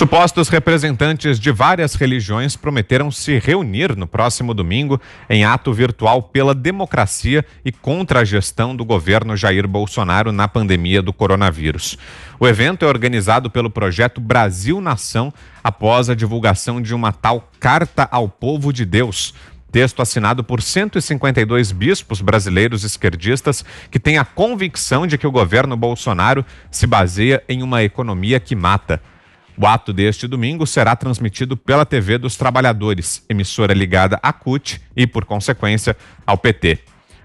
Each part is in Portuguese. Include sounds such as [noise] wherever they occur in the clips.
Supostos representantes de várias religiões prometeram se reunir no próximo domingo em ato virtual pela democracia e contra a gestão do governo Jair Bolsonaro na pandemia do coronavírus. O evento é organizado pelo projeto Brasil Nação após a divulgação de uma tal Carta ao Povo de Deus, texto assinado por 152 bispos brasileiros esquerdistas que têm a convicção de que o governo Bolsonaro se baseia em uma economia que mata. O ato deste domingo será transmitido pela TV dos Trabalhadores, emissora ligada à CUT e, por consequência, ao PT.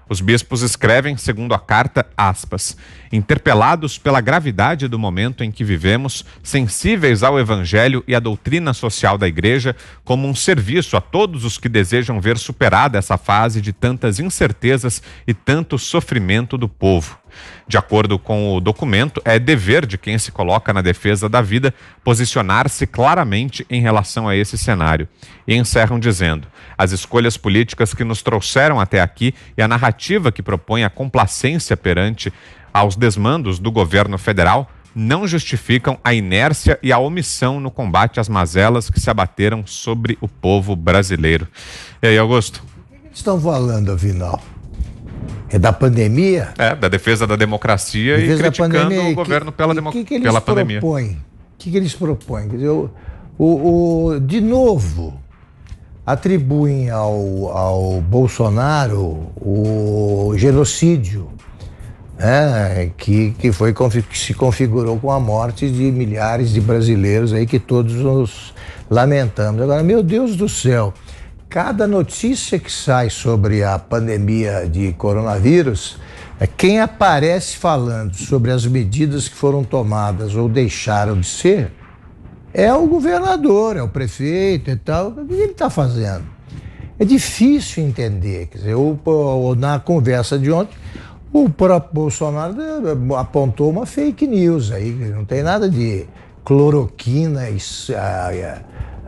Os bispos escrevem, segundo a carta, aspas, interpelados pela gravidade do momento em que vivemos, sensíveis ao evangelho e à doutrina social da igreja, como um serviço a todos os que desejam ver superada essa fase de tantas incertezas e tanto sofrimento do povo. De acordo com o documento, é dever de quem se coloca na defesa da vida posicionar-se claramente em relação a esse cenário. E encerram dizendo: as escolhas políticas que nos trouxeram até aqui e a narrativa que propõe a complacência perante aos desmandos do governo federal não justificam a inércia e a omissão no combate às mazelas que se abateram sobre o povo brasileiro. E aí, Augusto? Estão falando, afinal? é da pandemia. É, da defesa da democracia defesa e criticando pandemia, o governo que, pela, democ... que que pela pandemia. Propõem? O que, que eles propõem? Quer dizer, o, o, o, de novo, atribuem ao, ao Bolsonaro o genocídio né, que, que, foi, que se configurou com a morte de milhares de brasileiros aí que todos nos lamentamos. Agora, meu Deus do céu, cada notícia que sai sobre a pandemia de coronavírus, é quem aparece falando sobre as medidas que foram tomadas ou deixaram de ser é o governador, é o prefeito e tal. O que ele está fazendo? É difícil entender. Quer dizer, eu, na conversa de ontem, o próprio Bolsonaro eh, apontou uma fake news aí, não tem nada de cloroquina, eh,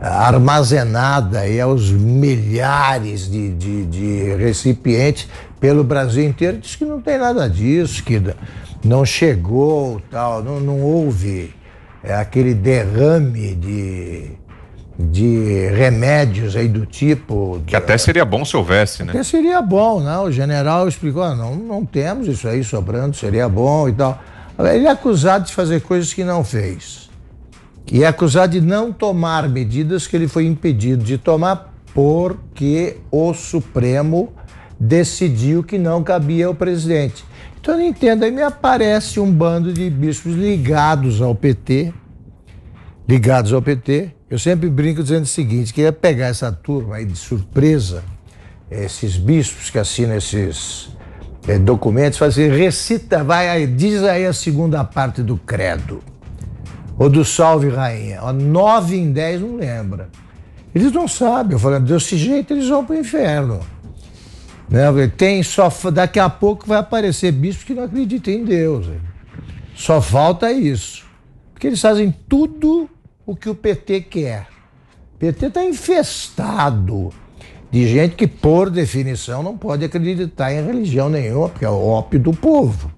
armazenada e aos milhares de, de, de, recipientes pelo Brasil inteiro, diz que não tem nada disso, que não chegou, tal, não, não houve é, aquele derrame de, de remédios aí do tipo. Que até seria bom se houvesse, né? Até seria bom, né? O general explicou: ah, não, não temos isso aí sobrando, seria bom e tal. Ele é acusado de fazer coisas que não fez e é acusado de não tomar medidas que ele foi impedido de tomar porque o Supremo decidiu que não cabia ao presidente. Então eu não entendo, aí me aparece um bando de bispos ligados ao PT, ligados ao PT. Eu sempre brinco dizendo o seguinte, que ia é pegar essa turma aí de surpresa, esses bispos que assinam esses é, documentos, fazer recita, vai aí, diz aí a segunda parte do credo ou do Salve Rainha. Ó, nove em dez não lembra. Eles não sabem. Eu falei, desse jeito eles vão para o inferno. Né? Tem só, daqui a pouco vai aparecer bispo que não acredita em Deus. Só falta isso. Porque eles fazem tudo o que o PT quer. O PT está infestado de gente que, por definição, não pode acreditar em religião nenhuma, porque é o ópio do povo.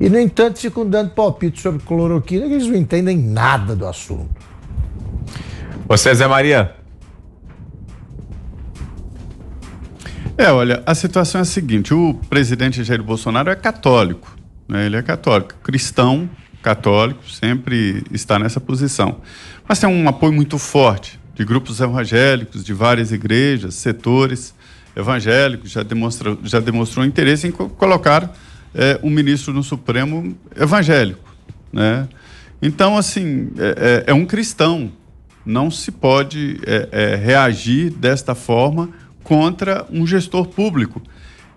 E, no entanto, ficam dando palpite sobre cloroquina que eles não entendem nada do assunto. Você, Zé Maria? É, olha, a situação é a seguinte: o presidente Jair Bolsonaro é católico, né? ele é católico, cristão católico, sempre está nessa posição. Mas tem um apoio muito forte de grupos evangélicos, de várias igrejas, setores evangélicos, já, demonstra, já demonstrou interesse em colocar é, um ministro no Supremo evangélico, né? Então, assim, é, é, é um cristão. Não se pode é, é, reagir desta forma contra um gestor público.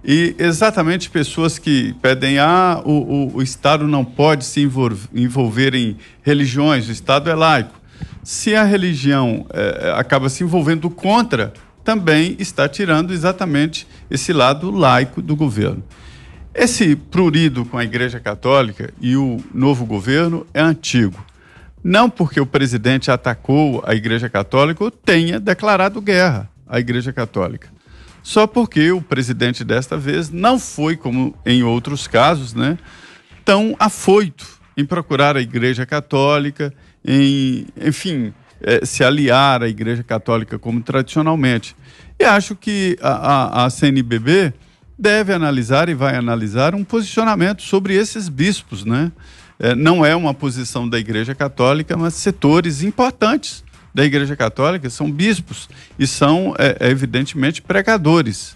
E exatamente pessoas que pedem, ah, o, o, o Estado não pode se envolver, envolver em religiões, o Estado é laico. Se a religião acaba se envolvendo contra, também está tirando exatamente esse lado laico do governo. Esse prurido com a Igreja Católica e o novo governo é antigo. Não porque o presidente atacou a Igreja Católica ou tenha declarado guerra à Igreja Católica. Só porque o presidente desta vez não foi, como em outros casos, né, tão afoito em procurar a Igreja Católica, em, enfim, eh, se aliar à Igreja Católica como tradicionalmente. E acho que a, a, a CNBB deve analisar e vai analisar um posicionamento sobre esses bispos, né? É, não é uma posição da Igreja Católica, mas setores importantes da Igreja Católica são bispos e são, é, é evidentemente, pregadores.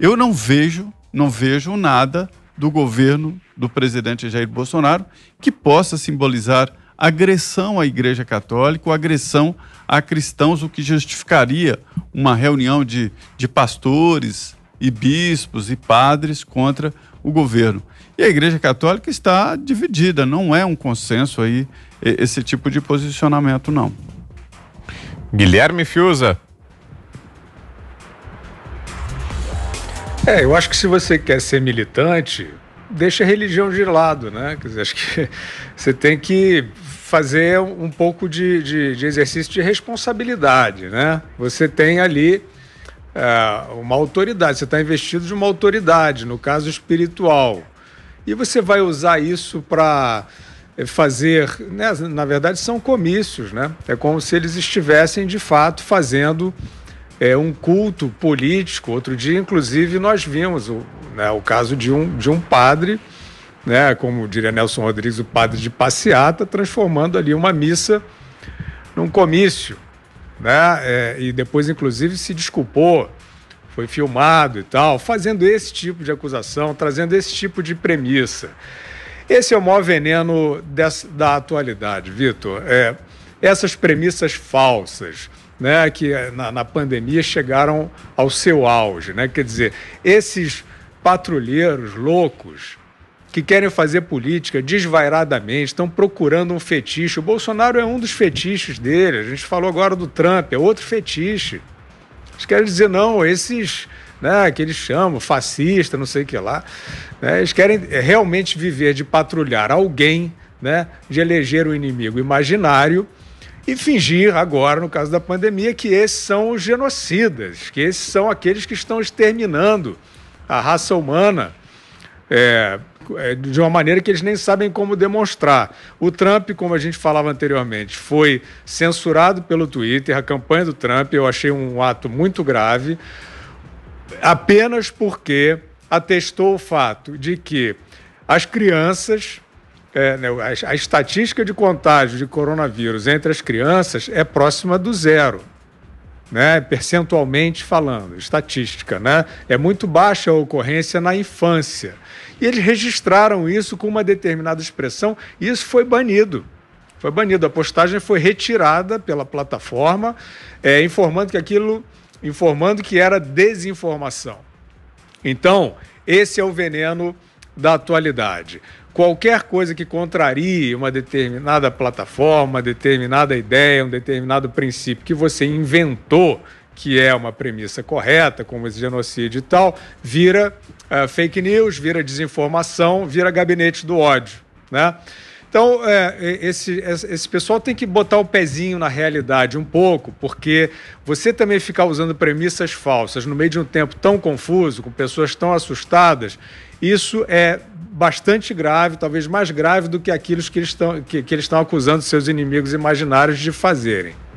Eu não vejo, não vejo nada do governo do presidente Jair Bolsonaro que possa simbolizar agressão à Igreja Católica, agressão a cristãos, o que justificaria uma reunião de, de pastores, e bispos e padres contra o governo. E a Igreja Católica está dividida, não é um consenso aí esse tipo de posicionamento, não. Guilherme Fiuza. É, eu acho que se você quer ser militante, deixa a religião de lado, né? Quer dizer, acho que [laughs] você tem que fazer um pouco de, de, de exercício de responsabilidade, né? Você tem ali é, uma autoridade, você está investido de uma autoridade, no caso espiritual. E você vai usar isso para eh, fazer, né? na verdade são comícios, né? É como se eles estivessem de fato fazendo é, um culto político. Outro dia, inclusive, nós vimos o, né, o caso de um, de um padre, né, como diria Nelson Rodrigues, o padre de passeata, transformando ali uma missa num comício né? É, e depois, inclusive, se desculpou, foi filmado e tal, fazendo esse tipo de acusação, trazendo esse tipo de premissa. Esse é o maior veneno dessa, da atualidade, Vitor. É, essas premissas falsas, né, que é, na, na, pandemia chegaram ao seu auge, né? Quer dizer, esses patrulheiros loucos que querem fazer política desvairadamente, estão procurando um fetiche. O Bolsonaro é um dos fetiches dele. A gente falou agora do Trump, é outro fetiche. Eles querem dizer, não, esses né, que eles chamam, fascista, não sei o que lá. Né, eles querem realmente viver de patrulhar alguém, né, de eleger o um inimigo imaginário e fingir agora, no caso da pandemia, que esses são os genocidas, que esses são aqueles que estão exterminando a raça humana. É, é, de uma maneira que eles nem sabem como demonstrar. O Trump, como a gente falava anteriormente, foi censurado pelo Twitter, a campanha do Trump, eu achei um ato muito grave, apenas porque atestou o fato de que as crianças é, né, a, a, estatística de contágio de coronavírus entre as crianças é próxima do zero, né, percentualmente falando, estatística. Né? É muito baixa a ocorrência na infância. E eles registraram isso com uma determinada expressão e isso foi banido. Foi banido. A postagem foi retirada pela plataforma, é, informando que aquilo, informando que era desinformação. Então, esse é o veneno da atualidade. Qualquer coisa que contrarie uma determinada plataforma, uma determinada ideia, um determinado princípio que você inventou, que é uma premissa correta, como esse genocídio e tal, vira é, fake news, vira desinformação, vira gabinete do ódio, né? Então, é, esse, esse pessoal tem que botar o pezinho na realidade um pouco, porque você também ficar usando premissas falsas no meio de um tempo tão confuso, com pessoas tão assustadas, isso é bastante grave, talvez mais grave do que aquilo que eles estão, que, que eles estão acusando seus inimigos imaginários de fazerem.